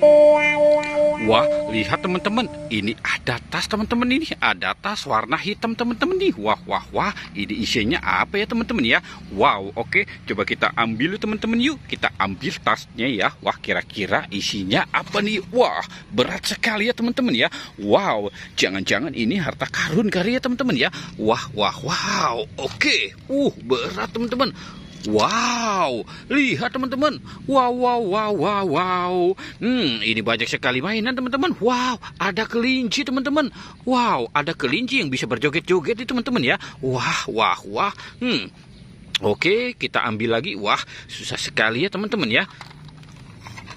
Wah, lihat teman-teman, ini ada tas teman-teman ini, ada tas warna hitam teman-teman nih. Wah, wah, wah, ini isinya apa ya teman-teman ya? Wow, oke, coba kita ambil teman-teman yuk. Kita ambil tasnya ya. Wah, kira-kira isinya apa nih? Wah, berat sekali ya teman-teman ya. Wow, jangan-jangan ini harta karun kali ya teman-teman ya. Wah, wah, wow, oke. Uh, berat teman-teman. Wow, lihat teman-teman. Wow, wow, wow, wow, wow. Hmm, ini banyak sekali mainan teman-teman. Wow, ada kelinci teman-teman. Wow, ada kelinci yang bisa berjoget-joget nih teman-teman ya. Wah, wah, wah. Hmm. Oke, kita ambil lagi. Wah, susah sekali ya teman-teman ya.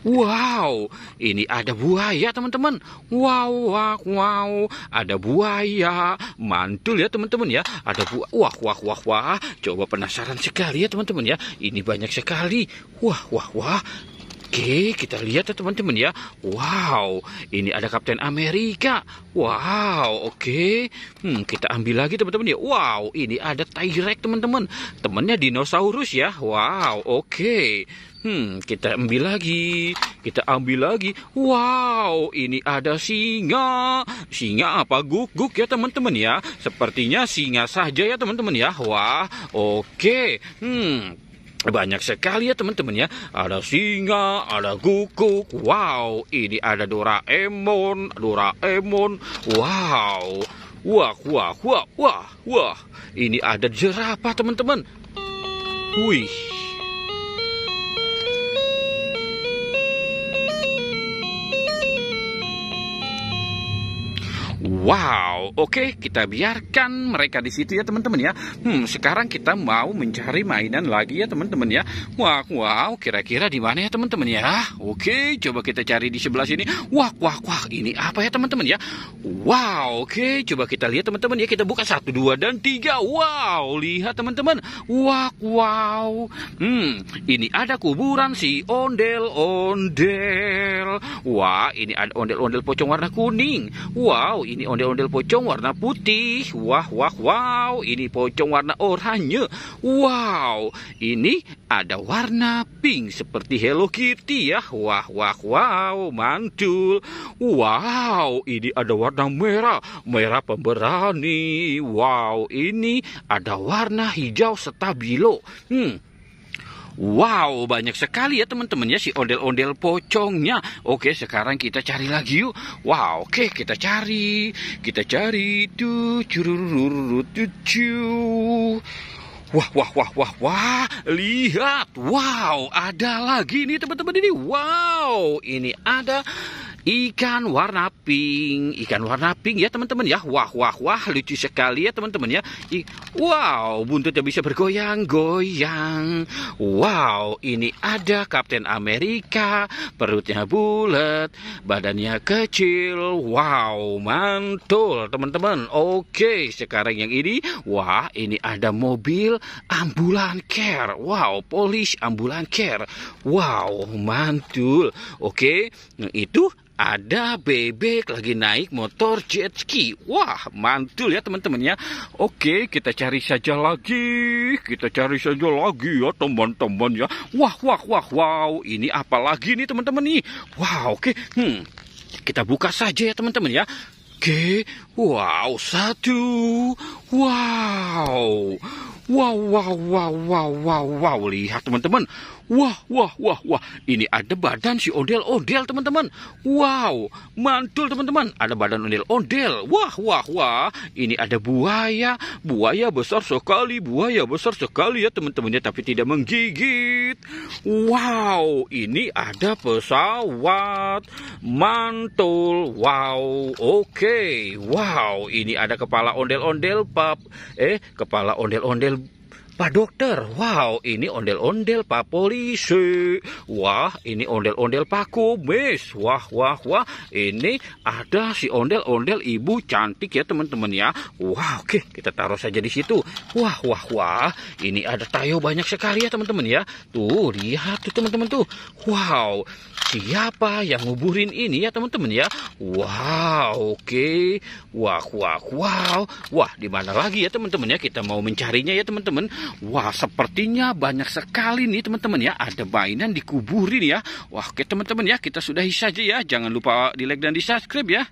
Wow, ini ada buaya teman-teman. Wow, wow, wow, ada buaya. Mantul ya teman-teman ya. Ada buah, wah, wah, wah, wah. Coba penasaran sekali ya teman-teman ya. Ini banyak sekali. Wah, wah, wah. Oke, kita lihat ya teman-teman ya. Wow, ini ada Kapten Amerika. Wow, oke. Hmm, kita ambil lagi teman-teman ya. Wow, ini ada T-Rex teman-teman. Temannya dinosaurus ya. Wow, oke. Hmm, kita ambil lagi. Kita ambil lagi. Wow, ini ada singa. Singa apa guguk ya teman-teman ya. Sepertinya singa saja ya teman-teman ya. Wah, oke. Hmm, banyak sekali ya teman-teman ya ada singa ada guguk wow ini ada Doraemon Doraemon wow wah wah wah wah wah ini ada jerapah teman-teman wih wow Wow, Oke, kita biarkan mereka di situ ya teman-teman ya. Hmm, sekarang kita mau mencari mainan lagi ya teman-teman ya. Wah, wow, kira-kira di mana ya teman-teman ya? Oke, coba kita cari di sebelah sini. Wah, wah, wah, ini apa ya teman-teman ya? Wow, oke, coba kita lihat teman-teman ya. Kita buka satu, dua, dan tiga. Wow, lihat teman-teman. Wah, wow. Hmm, ini ada kuburan si ondel-ondel. Wah, ini ada ondel-ondel pocong warna kuning. Wow, ini ondel-ondel pocong pocong warna putih. Wah, wah, wow. Ini pocong warna oranye. Wow, ini ada warna pink seperti Hello Kitty ya. Wah, wah, wow. Mantul. Wow, ini ada warna merah. Merah pemberani. Wow, ini ada warna hijau setabilo. Hmm, Wow, banyak sekali ya teman-teman ya si ondel-ondel pocongnya. Oke, sekarang kita cari lagi yuk. Wow, oke kita cari. Kita cari tuh Wah, wah, wah, wah, wah. Lihat. Wow, ada lagi nih teman-teman ini. Wow, ini ada Ikan warna pink, ikan warna pink ya teman-teman ya. Wah, wah, wah, lucu sekali ya teman-teman ya. I wow, buntutnya bisa bergoyang-goyang. Wow, ini ada Kapten Amerika, perutnya bulat, badannya kecil. Wow, mantul teman-teman. Oke, sekarang yang ini, wah, ini ada mobil ambulan care. Wow, Polish ambulan care. Wow, mantul. Oke, nah, itu ada bebek lagi naik motor jet ski. Wah, mantul ya teman-teman ya. Oke, kita cari saja lagi. Kita cari saja lagi ya teman-teman ya. Wah, wah, wah, wow. Ini apa lagi nih teman-teman nih? Wah, oke. Hmm. Kita buka saja ya teman-teman ya. Oke. Wow, satu. Wow. Wow, wow, wow, wow, wow, wow. Lihat teman-teman. Wah, wah, wah, wah. Ini ada badan si ondel-ondel teman-teman. Wow, mantul teman-teman. Ada badan ondel-ondel. Wah, wah, wah. Ini ada buaya. Buaya besar sekali. Buaya besar sekali ya teman-temannya. Tapi tidak menggigit. Wow, ini ada pesawat. Mantul. Wow, oke. Okay. Wow, ini ada kepala ondel-ondel pap. Eh, kepala ondel-ondel Pak dokter, wow ini ondel-ondel Pak polisi. Wah ini ondel-ondel Pak kumis. Wah, wah, wah ini ada si ondel-ondel ibu cantik ya teman-teman ya. Wah oke kita taruh saja di situ. Wah, wah, wah ini ada tayo banyak sekali ya teman-teman ya. Tuh lihat tuh teman-teman tuh. Wow siapa yang nguburin ini ya teman-teman ya wow oke okay. wah wah wow wah di mana lagi ya teman-teman ya kita mau mencarinya ya teman-teman wah sepertinya banyak sekali nih teman-teman ya ada mainan dikuburin ya wah oke teman-teman ya kita sudahi saja ya jangan lupa di like dan di subscribe ya